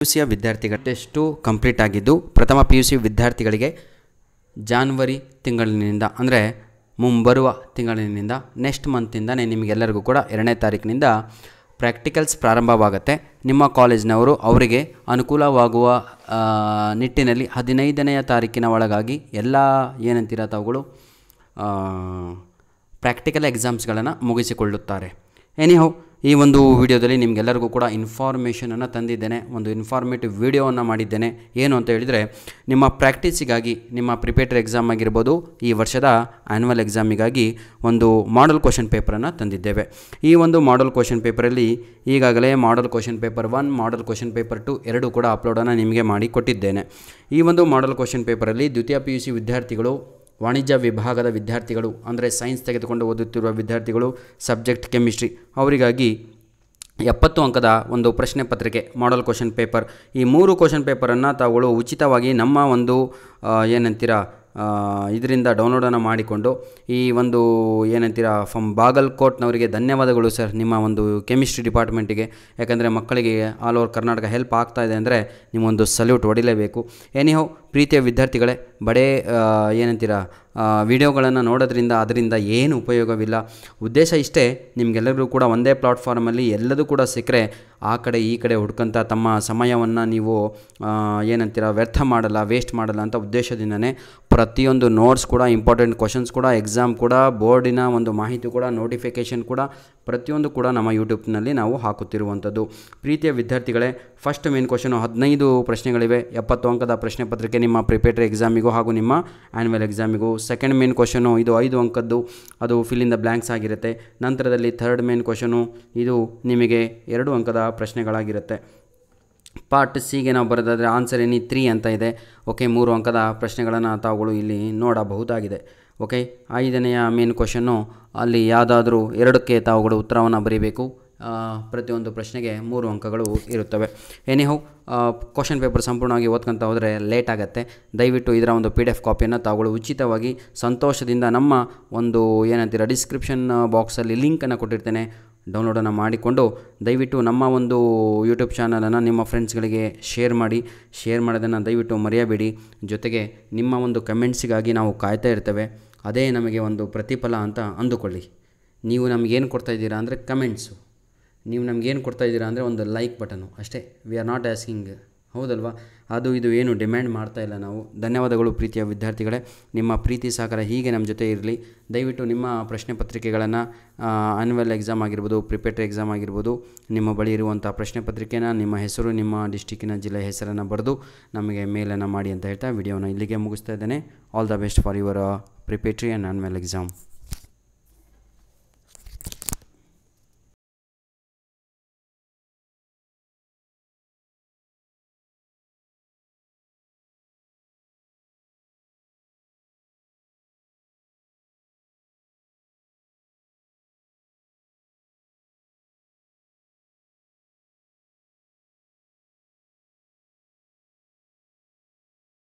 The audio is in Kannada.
ಪಿ ಯು ಸಿಯ ವಿದ್ಯಾರ್ಥಿಗಳ ಟೆಸ್ಟು ಕಂಪ್ಲೀಟ್ ಆಗಿದ್ದು ಪ್ರಥಮ ಪಿ ಯು ಸಿ ವಿದ್ಯಾರ್ಥಿಗಳಿಗೆ ಜಾನ್ವರಿ ತಿಂಗಳಿನಿಂದ ಅಂದರೆ ಮುಂಬರುವ ತಿಂಗಳಿನಿಂದ ನೆಕ್ಸ್ಟ್ ಮಂತಿಂದನೇ ನಿಮಗೆಲ್ಲರಿಗೂ ಕೂಡ ಎರಡನೇ ತಾರೀಕಿನಿಂದ ಪ್ರಾಕ್ಟಿಕಲ್ಸ್ ಪ್ರಾರಂಭವಾಗುತ್ತೆ ನಿಮ್ಮ ಕಾಲೇಜಿನವರು ಅವರಿಗೆ ಅನುಕೂಲವಾಗುವ ನಿಟ್ಟಿನಲ್ಲಿ ಹದಿನೈದನೆಯ ತಾರೀಕಿನ ಒಳಗಾಗಿ ಎಲ್ಲ ಏನಂತೀರ ತಾವುಗಳು ಪ್ರಾಕ್ಟಿಕಲ್ ಎಕ್ಸಾಮ್ಸ್ಗಳನ್ನು ಮುಗಿಸಿಕೊಳ್ಳುತ್ತಾರೆ ಎನಿಹೋ ಈ ಒಂದು ವಿಡಿಯೋದಲ್ಲಿ ನಿಮಗೆಲ್ಲರಿಗೂ ಕೂಡ ಇನ್ಫಾರ್ಮೇಷನನ್ನು ತಂದಿದ್ದೇನೆ ಒಂದು ಇನ್ಫಾರ್ಮೇಟಿವ್ ವಿಡಿಯೋವನ್ನು ಮಾಡಿದ್ದೇನೆ ಏನು ಅಂತ ಹೇಳಿದರೆ ನಿಮ್ಮ ಪ್ರಾಕ್ಟೀಸಿಗಾಗಿ ನಿಮ್ಮ ಪ್ರಿಪೇಟರ್ ಎಕ್ಸಾಮ್ ಆಗಿರ್ಬೋದು ಈ ವರ್ಷದ ಆ್ಯನ್ಯುವಲ್ ಎಕ್ಸಾಮಿಗಾಗಿ ಒಂದು ಮಾಡಲ್ ಕ್ವಶನ್ ಪೇಪರನ್ನು ತಂದಿದ್ದೇವೆ ಈ ಒಂದು ಮಾಡಲ್ ಕ್ವಶನ್ ಪೇಪರಲ್ಲಿ ಈಗಾಗಲೇ model question paper one model question paper two ಎರಡು ಕೂಡ ಅಪ್ಲೋಡನ್ನು ನಿಮಗೆ ಮಾಡಿ ಕೊಟ್ಟಿದ್ದೇನೆ ಈ ಒಂದು ಮಾಡಲ್ ಕ್ವಶನ್ ಪೇಪರಲ್ಲಿ ದ್ವಿತೀಯ ಪಿ ಯು ಸಿ ವಿದ್ಯಾರ್ಥಿಗಳು ವಾಣಿಜ್ಯ ವಿಭಾಗದ ವಿದ್ಯಾರ್ಥಿಗಳು ಅಂದರೆ ಸೈನ್ಸ್ ತೆಗೆದುಕೊಂಡು ಓದುತ್ತಿರುವ ವಿದ್ಯಾರ್ಥಿಗಳು ಸಬ್ಜೆಕ್ಟ್ ಕೆಮಿಸ್ಟ್ರಿ ಅವರಿಗಾಗಿ ಎಪ್ಪತ್ತು ಅಂಕದ ಒಂದು ಪ್ರಶ್ನೆ ಪತ್ರಿಕೆ ಮಾಡಲ್ ಕ್ವಶನ್ ಪೇಪರ್ ಈ ಮೂರು ಕ್ವಶನ್ ಪೇಪರನ್ನು ತಾವುಗಳು ಉಚಿತವಾಗಿ ನಮ್ಮ ಒಂದು ಏನಂತೀರ ಇದರಿಂದ ಡೌನ್ಲೋಡನ್ನು ಮಾಡಿಕೊಂಡು ಈ ಒಂದು ಏನಂತೀರ ಫ್ರಮ್ ಬಾಗಲ್ಕೋಟ್ನವರಿಗೆ ಧನ್ಯವಾದಗಳು ಸರ್ ನಿಮ್ಮ ಒಂದು ಕೆಮಿಸ್ಟ್ರಿ ಡಿಪಾರ್ಟ್ಮೆಂಟಿಗೆ ಯಾಕಂದರೆ ಮಕ್ಕಳಿಗೆ ಆಲ್ ಓವರ್ ಕರ್ನಾಟಕ ಹೆಲ್ಪ್ ಆಗ್ತಾ ಇದೆ ಅಂದರೆ ನಿಮ್ಮೊಂದು ಸಲ್ಯೂಟ್ ಹೊಡಿಲೇಬೇಕು ಎನಿಹೌ ಪ್ರೀತಿಯ ವಿದ್ಯಾರ್ಥಿಗಳೇ ಬಡೇ ಏನಂತೀರ ವಿಡಿಯೋಗಳನ್ನು ನೋಡೋದ್ರಿಂದ ಅದರಿಂದ ಏನು ಉಪಯೋಗವಿಲ್ಲ ಉದ್ದೇಶ ಇಷ್ಟೇ ನಿಮಗೆಲ್ಲರಿಗೂ ಕೂಡ ಒಂದೇ ಪ್ಲಾಟ್ಫಾರ್ಮಲ್ಲಿ ಎಲ್ಲದೂ ಕೂಡ ಸಿಕ್ಕರೆ ಆ ಕಡೆ ಈ ಕಡೆ ಹುಡ್ಕೋತ ತಮ್ಮ ಸಮಯವನ್ನು ನೀವು ಏನಂತೀರ ವ್ಯರ್ಥ ಮಾಡಲ್ಲ ವೇಸ್ಟ್ ಮಾಡಲ್ಲ ಅಂತ ಉದ್ದೇಶದಿಂದನೇ ಪ್ರತಿಯೊಂದು ನೋಟ್ಸ್ ಕೂಡ ಇಂಪಾರ್ಟೆಂಟ್ ಕ್ವಶನ್ಸ್ ಕೂಡ ಎಕ್ಸಾಮ್ ಕೂಡ ಬೋರ್ಡಿನ ಒಂದು ಮಾಹಿತಿ ಕೂಡ ನೋಟಿಫಿಕೇಷನ್ ಕೂಡ ಪ್ರತಿಯೊಂದು ಕೂಡ ನಮ್ಮ ಯೂಟ್ಯೂಬ್ನಲ್ಲಿ ನಾವು ಹಾಕುತ್ತಿರುವಂಥದ್ದು ಪ್ರೀತಿಯ ವಿದ್ಯಾರ್ಥಿಗಳೇ ಫಸ್ಟ್ ಮೇನ್ ಕ್ವಶನು ಹದಿನೈದು ಪ್ರಶ್ನೆಗಳಿವೆ ಎಪ್ಪತ್ತು ಅಂಕದ ಪ್ರಶ್ನೆ ಪತ್ರಿಕೆ ನಿಮ್ಮ ಪ್ರಿಪೇಟರಿ ಎಕ್ಸಾಮಿಗೂ ಹಾಗೂ ನಿಮ್ಮ ಆ್ಯನ್ಯುವಲ್ ಎಕ್ಸಾಮಿಗೂ ಸೆಕೆಂಡ್ ಮೇನ್ ಕ್ವಶನು ಇದು ಐದು ಅಂಕದ್ದು ಅದು ಫಿಲ್ ಇನ್ ಬ್ಲ್ಯಾಂಕ್ಸ್ ಆಗಿರುತ್ತೆ ನಂತರದಲ್ಲಿ ಥರ್ಡ್ ಮೇನ್ ಕ್ವಶನು ಇದು ನಿಮಗೆ ಎರಡು ಅಂಕದ ಪ್ರಶ್ನೆಗಳಾಗಿರುತ್ತೆ ಪಾರ್ಟ್ ಸಿಗೆ ನಾವು ಬರೋದಾದರೆ ಆನ್ಸರ್ ಎನಿ ತ್ರೀ ಅಂತ ಇದೆ ಓಕೆ ಮೂರು ಅಂಕದ ಪ್ರಶ್ನೆಗಳನ್ನು ತಾವುಗಳು ಇಲ್ಲಿ ನೋಡಬಹುದಾಗಿದೆ ಓಕೆ ಐದನೆಯ ಮೇನ್ ಕ್ವಶನ್ನು ಅಲ್ಲಿ ಯಾವುದಾದ್ರೂ ಎರಡಕ್ಕೆ ತಾವುಗಳು ಉತ್ತರವನ್ನು ಬರೀಬೇಕು ಪ್ರತಿಯೊಂದು ಪ್ರಶ್ನೆಗೆ ಮೂರು ಅಂಕಗಳು ಇರುತ್ತವೆ ಹೌ ಕ್ವಶನ್ ಪೇಪರ್ ಸಂಪೂರ್ಣವಾಗಿ ಓದ್ಕೊತಾ ಹೋದರೆ ಲೇಟ್ ಆಗುತ್ತೆ ದಯವಿಟ್ಟು ಇದರ ಒಂದು ಪಿ ಡಿ ಎಫ್ ಕಾಪಿಯನ್ನು ತಾವುಗಳು ಉಚಿತವಾಗಿ ಸಂತೋಷದಿಂದ ನಮ್ಮ ಒಂದು ಏನಂತೀರ ಡಿಸ್ಕ್ರಿಪ್ಷನ್ ಬಾಕ್ಸಲ್ಲಿ ಲಿಂಕನ್ನು ಕೊಟ್ಟಿರ್ತೇನೆ ಡೌನ್ಲೋಡನ್ನು ಮಾಡಿಕೊಂಡು ದಯವಿಟ್ಟು ನಮ್ಮ ಒಂದು ಯೂಟ್ಯೂಬ್ ಚಾನಲನ್ನು ನಿಮ್ಮ ಫ್ರೆಂಡ್ಸ್ಗಳಿಗೆ ಶೇರ್ ಮಾಡಿ ಶೇರ್ ಮಾಡೋದನ್ನು ದಯವಿಟ್ಟು ಮರೆಯಬೇಡಿ ಜೊತೆಗೆ ನಿಮ್ಮ ಒಂದು ಕಮೆಂಟ್ಸಿಗಾಗಿ ನಾವು ಕಾಯ್ತಾ ಇರ್ತೇವೆ ಅದೇ ನಮಗೆ ಒಂದು ಪ್ರತಿಫಲ ಅಂತ ಅಂದುಕೊಳ್ಳಿ ನೀವು ನಮಗೇನು ಇದ್ದೀರಾ ಅಂದರೆ ಕಮೆಂಟ್ಸು ನೀವು ನಮಗೇನು ಇದ್ದೀರಾ ಅಂದರೆ ಒಂದು ಲೈಕ್ ಬಟನು ಅಷ್ಟೇ ವಿ ಆರ್ ನಾಟ್ ಆಸ್ಕಿಂಗ್ ಹೌದಲ್ವಾ ಅದು ಇದು ಏನು ಡಿಮ್ಯಾಂಡ್ ಮಾಡ್ತಾ ಇಲ್ಲ ನಾವು ಧನ್ಯವಾದಗಳು ಪ್ರೀತಿಯ ವಿದ್ಯಾರ್ಥಿಗಳೇ ನಿಮ್ಮ ಪ್ರೀತಿ ಸಹಕಾರ ಹೀಗೆ ನಮ್ಮ ಜೊತೆ ಇರಲಿ ದಯವಿಟ್ಟು ನಿಮ್ಮ ಪ್ರಶ್ನೆ ಪತ್ರಿಕೆಗಳನ್ನು ಆನ್ಯುವಲ್ ಎಕ್ಸಾಮ್ ಆಗಿರ್ಬೋದು ಪ್ರಿಪೇಟ್ರಿ ಎಕ್ಸಾಮ್ ಆಗಿರ್ಬೋದು ನಿಮ್ಮ ಬಳಿ ಇರುವಂಥ ಪ್ರಶ್ನೆ ಪತ್ರಿಕೆನ ನಿಮ್ಮ ಹೆಸರು ನಿಮ್ಮ ಡಿಸ್ಟಿಕ್ಕಿನ ಜಿಲ್ಲೆ ಹೆಸರನ್ನು ಬರೆದು ನಮಗೆ ಮೇಲನ್ನು ಮಾಡಿ ಅಂತ ಹೇಳ್ತಾ ವಿಡಿಯೋನ ಇಲ್ಲಿಗೆ ಮುಗಿಸ್ತಾ ಇದ್ದೇನೆ all the best for your preparatory and annual exam